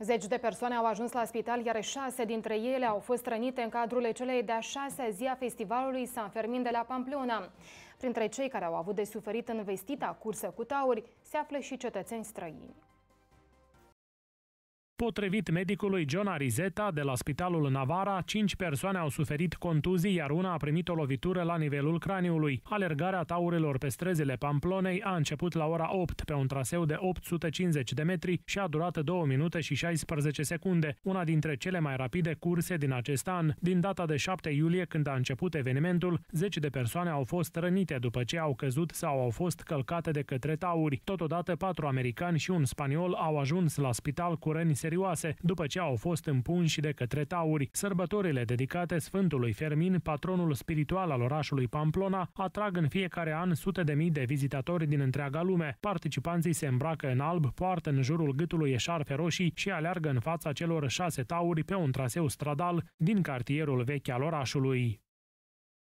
Zeci de persoane au ajuns la spital, iar șase dintre ele au fost rănite în cadrul celei de-a șasea zi a festivalului San Fermin de la Pamplona. Printre cei care au avut de suferit în vestita cursă cu tauri se află și cetățeni străini. Potrivit medicului John Arizeta de la Spitalul Navara, cinci persoane au suferit contuzii, iar una a primit o lovitură la nivelul craniului. Alergarea taurilor pe străzile Pamplonei a început la ora 8 pe un traseu de 850 de metri și a durat 2 minute și 16 secunde, una dintre cele mai rapide curse din acest an. Din data de 7 iulie, când a început evenimentul, 10 de persoane au fost rănite după ce au căzut sau au fost călcate de către tauri. Totodată, patru americani și un spaniol au ajuns la spital cu răni serioase după ce au fost împunși de către tauri. Sărbătorile dedicate Sfântului Fermin, patronul spiritual al orașului Pamplona, atrag în fiecare an sute de mii de vizitatori din întreaga lume. Participanții se îmbracă în alb, poartă în jurul gâtului eșarfe roșii și aleargă în fața celor șase tauri pe un traseu stradal din cartierul vechi al orașului.